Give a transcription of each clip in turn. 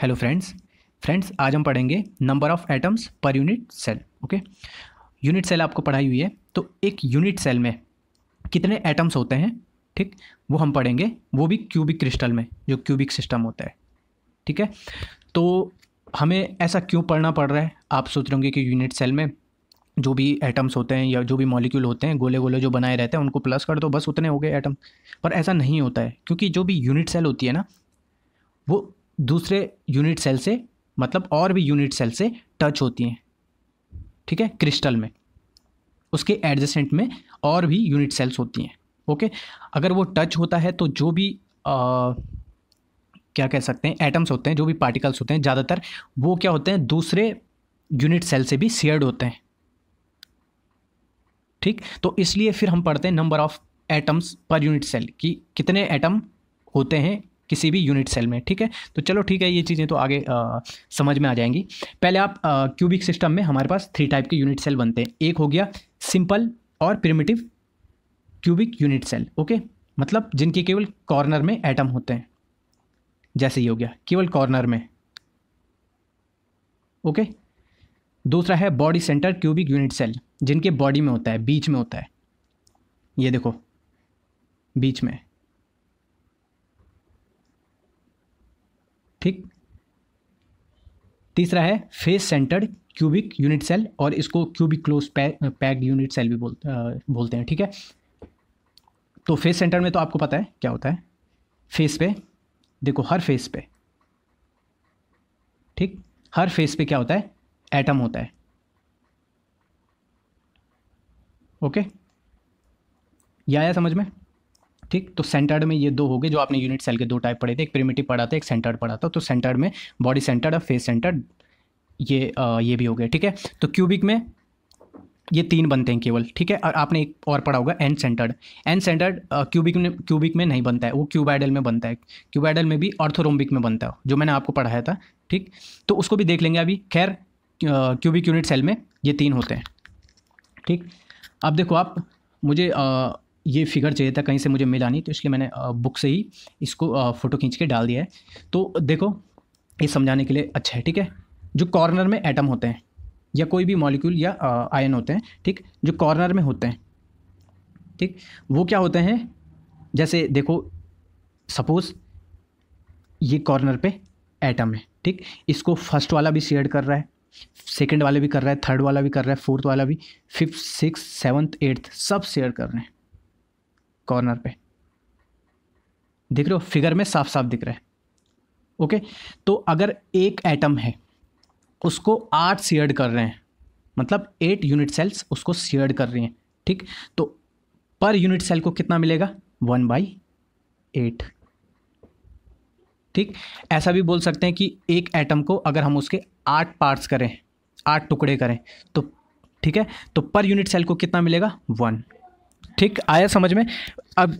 hello friends friends आज हम पढ़ेंगे number of atoms per unit cell okay unit cell आपको पढ़ाई हुई है तो एक यूनिट सेल में कितने एटम्स होते हैं ठीक वो हम पढ़ेंगे वो भी क्यूबिक क्रिस्टल में जो क्यूबिक सिस्टम होता है ठीक है तो हमें ऐसा क्यों पढ़ना पड़ रहा है आप सोच रहे होंगे कि यूनिट सेल में जो भी एटम्स होते हैं या जो भी मॉलिक्यूल होते हैं गोले गोले जो बनाए रहते हैं उनको प्लस कर दो बस उतने हो गए एटम पर ऐसा नहीं होता है क्योंकि जो भी यूनिट सेल होती है ना वो दूसरे यूनिट सेल से मतलब और भी यूनिट सेल से टच होती हैं ठीक है क्रिस्टल में उसके एडजेसेंट में और भी यूनिट सेल्स होती हैं ओके अगर वो टच होता है तो जो भी आ, क्या कह सकते हैं एटम्स होते हैं जो भी पार्टिकल्स होते हैं ज़्यादातर वो क्या होते हैं दूसरे यूनिट सेल से भी शेयर्ड होते हैं ठीक तो इसलिए फिर हम पढ़ते हैं number of atoms per unit cell कि कितने एटम होते हैं किसी भी यूनिट सेल में ठीक है तो चलो ठीक है ये चीज़ें तो आगे आ, समझ में आ जाएंगी पहले आप क्यूबिक सिस्टम में हमारे पास थ्री टाइप के यूनिट सेल बनते हैं एक हो गया सिंपल और primitive cubic unit cell okay मतलब जिनके केवल कॉर्नर में एटम होते हैं जैसे ये हो गया केवल कॉर्नर में ओके दूसरा है body center cubic unit cell जिनके बॉडी में होता है बीच में होता है ये देखो बीच में ठीक तीसरा है face centred cubic unit cell और इसको cubic close packed unit cell भी बोल आ, बोलते हैं ठीक है तो फेस सेंटर में तो आपको पता है क्या होता है फेस पे देखो हर फेस पे ठीक हर फेस पे क्या होता है एटम होता है ओके या आया समझ में ठीक तो सेंटर्ड में ये दो हो गए जो आपने यूनिट सेल के दो टाइप पढ़े थे एक प्रिमेटिव पढ़ा था एक सेंटर्ड पढ़ा था तो सेंटर्ड में बॉडी सेंटर्ड और फेस सेंटर्ड ये आ, ये भी हो गया ठीक है तो क्यूबिक में ये तीन बनते हैं केवल ठीक है और आपने एक और पढ़ा होगा end centred end centred cubic में क्यूबिक में नहीं बनता है वो क्यूबाइडल में बनता है क्यूबाइडल में भी ऑर्थोरोम्बिक में बनता है जो मैंने आपको पढ़ाया था ठीक तो उसको भी देख लेंगे अभी खैर क्यूबिक यूनिट सेल में ये तीन होते हैं ठीक अब देखो आप मुझे आ, ये फिगर चाहिए था कहीं से मुझे मिला नहीं तो इसलिए मैंने बुक से ही इसको फ़ोटो खींच के डाल दिया है तो देखो ये समझाने के लिए अच्छा है ठीक है जो कॉर्नर में एटम होते हैं या कोई भी मॉलिक्यूल या आयन होते हैं ठीक जो कॉर्नर में होते हैं ठीक वो क्या होते हैं जैसे देखो सपोज़ ये कॉर्नर पे एटम है ठीक इसको फर्स्ट वाला भी शेयर कर रहा है सेकंड वाला भी कर रहा है थर्ड वाला भी कर रहा है फोर्थ वाला भी फिफ्थ सिक्स सेवन्थ एट्थ सब शेयर कर रहे हैं कॉर्नर पे दिख रहे हो फिगर में साफ साफ दिख रहा है ओके तो अगर एक एटम है उसको आठ सीयर्ड कर रहे हैं मतलब एट यूनिट सेल्स उसको सीयर्ड कर रही हैं ठीक तो पर यूनिट सेल को कितना मिलेगा वन बाई एट ठीक ऐसा भी बोल सकते हैं कि एक एटम को अगर हम उसके आठ पार्ट्स करें आठ टुकड़े करें तो ठीक है तो पर यूनिट सेल को कितना मिलेगा वन ठीक आया समझ में अब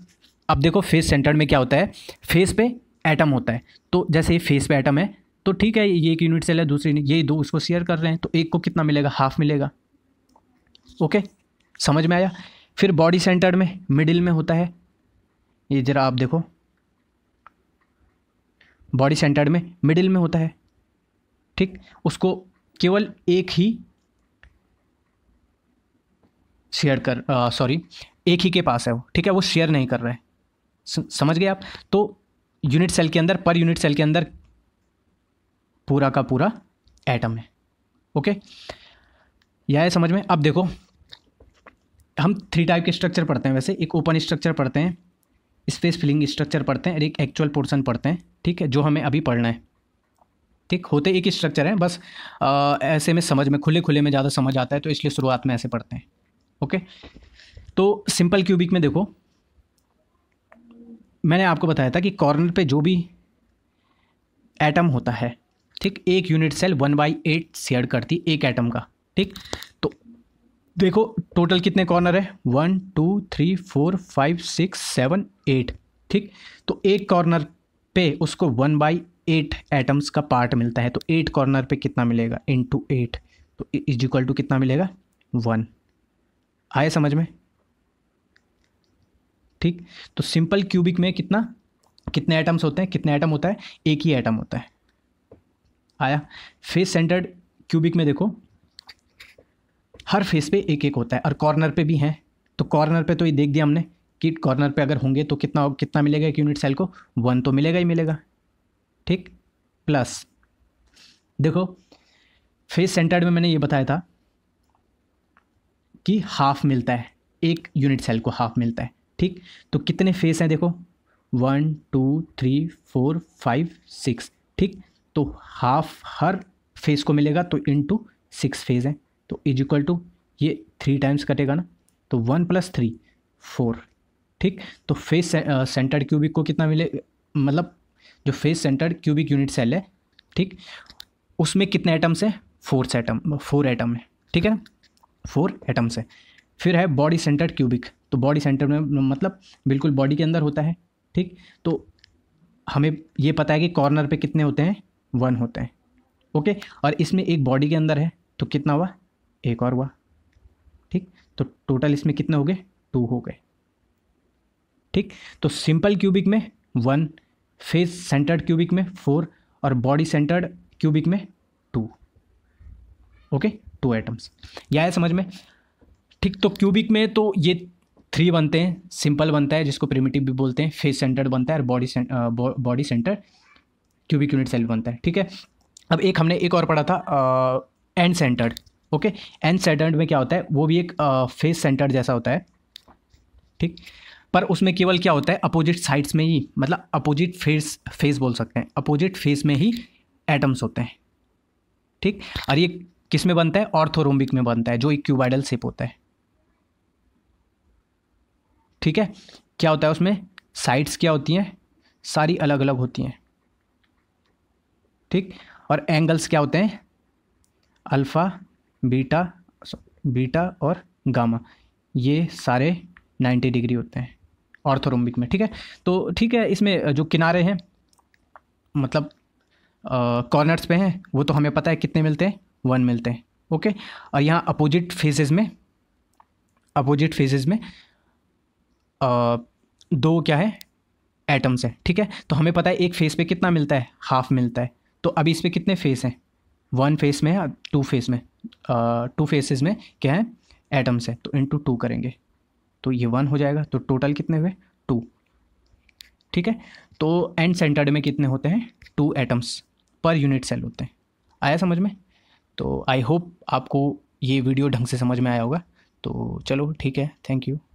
अब देखो फेस सेंटर में क्या होता है फेस पे एटम होता है तो जैसे ये फेस पे एटम है तो ठीक है ये एक यूनिट सेल है दूसरी ये दो उसको शेयर कर रहे हैं तो एक को कितना मिलेगा हाफ मिलेगा ओके समझ में आया फिर बॉडी सेंटर में मिडिल में होता है ये ज़रा आप देखो बॉडी सेंटर में मिडिल में होता है ठीक उसको केवल एक ही शेयर कर सॉरी एक ही के पास है वो ठीक है वो शेयर नहीं कर रहे हैं समझ गए आप तो यूनिट सेल के अंदर पर यूनिट सेल के अंदर पूरा का पूरा एटम है ओके यह है समझ में अब देखो हम थ्री टाइप के स्ट्रक्चर पढ़ते हैं वैसे एक ओपन स्ट्रक्चर पढ़ते हैं स्पेस फिलिंग स्ट्रक्चर पढ़ते हैं और एक एक्चुअल पोर्शन पढ़ते हैं ठीक है जो हमें अभी पढ़ना है ठीक होते एक स्ट्रक्चर है बस आ, ऐसे में समझ में खुले खुले में ज़्यादा समझ आता है तो इसलिए शुरुआत में ऐसे पढ़ते हैं ओके तो सिंपल क्यूबिक में देखो मैंने आपको बताया था कि कॉर्नर पे जो भी एटम होता है ठीक एक unit cell one by eight share करती एक एटम का ठीक तो देखो टोटल कितने कॉर्नर है one two three four five six seven eight ठीक तो एक कॉर्नर पे उसको वन बाई एट एटम्स का पार्ट मिलता है तो एट कॉर्नर पे कितना मिलेगा इन टू एट तो इज इक्वल टू कितना मिलेगा वन आए समझ में ठीक तो सिंपल क्यूबिक में कितना कितने आइटम्स होते हैं कितने आइटम होता है एक ही आइटम होता है आया फेस सेंटर्ड क्यूबिक में देखो हर फेस पे एक एक होता है और कॉर्नर पे भी हैं तो कॉर्नर पे तो ये देख दिया हमने कि कॉर्नर पे अगर होंगे तो कितना कितना मिलेगा एक यूनिट सेल को वन तो मिलेगा ही मिलेगा ठीक प्लस देखो फेस सेंटर्ड में मैंने ये बताया था कि हाफ मिलता है एक यूनिट सेल को हाफ मिलता है ठीक तो कितने फेस हैं देखो one two three four five six ठीक तो हाफ हर फेस को मिलेगा तो इन टू सिक्स फेज हैं तो इज इक्वल टू ये थ्री टाइम्स कटेगा ना तो वन प्लस थ्री फोर ठीक तो फेस सेंटर्ड क्यूबिक को कितना मिले मतलब जो face centred cubic unit cell है ठीक उसमें कितने एटम्स हैं फोर्थ एटम फोर एटम है ठीक है ना फोर एटम्स है फिर है बॉडी सेंटर्ड क्यूबिक तो बॉडी सेंटर में मतलब बिल्कुल बॉडी के अंदर होता है ठीक तो हमें ये पता है कि कॉर्नर पे कितने होते हैं वन होते हैं ओके और इसमें एक बॉडी के अंदर है तो कितना हुआ एक और हुआ ठीक तो टोटल इसमें कितने हो गए टू हो गए ठीक तो सिंपल क्यूबिक में वन फेस सेंटर्ड क्यूबिक में फोर और बॉडी सेंटर्ड क्यूबिक में टू ओके टू एटम्स या है समझ में ठीक तो क्यूबिक में तो ये थ्री बनते हैं सिंपल बनता है जिसको प्रिमिटिव भी बोलते हैं फेस सेंटर्ड बनता है और body body center cubic unit cell बनता है ठीक है अब एक हमने एक और पढ़ा था end centred okay end centred में क्या होता है वो भी एक फेस सेंटर्ड जैसा होता है ठीक पर उसमें केवल क्या होता है अपोजिट साइड्स में ही मतलब अपोजिट फेस फेस बोल सकते हैं अपोजिट फेस में ही एटम्स होते हैं ठीक और ये किस में बनता है ऑर्थोरोम्बिक में बनता है जो एक क्यूबाइडल सेप होता है ठीक है क्या होता है उसमें साइड्स क्या होती हैं सारी अलग अलग होती हैं ठीक और एंगल्स क्या होते हैं अल्फ़ा बीटा बीटा और गामा ये सारे 90 डिग्री होते हैं ऑर्थोरोम्बिक में ठीक है तो ठीक है इसमें जो किनारे हैं मतलब कॉर्नर्स पे हैं वो तो हमें पता है कितने मिलते हैं वन मिलते हैं ओके और यहाँ अपोजिट फेजेस में अपोजिट फेजेस में आ, दो क्या है एटम्स हैं ठीक है तो हमें पता है एक फेस पे कितना मिलता है हाफ मिलता है तो अभी इस पर कितने फेस हैं वन फेस में टू फेस में टू फेसेस में क्या है एटम्स हैं तो इनटू टू करेंगे तो ये वन हो जाएगा तो टोटल कितने हुए टू ठीक है तो एंड सेंटर्ड में कितने होते हैं two atoms per unit cell होते हैं आया समझ में तो आई होप आपको ये वीडियो ढंग से समझ में आया होगा तो चलो ठीक है थैंक यू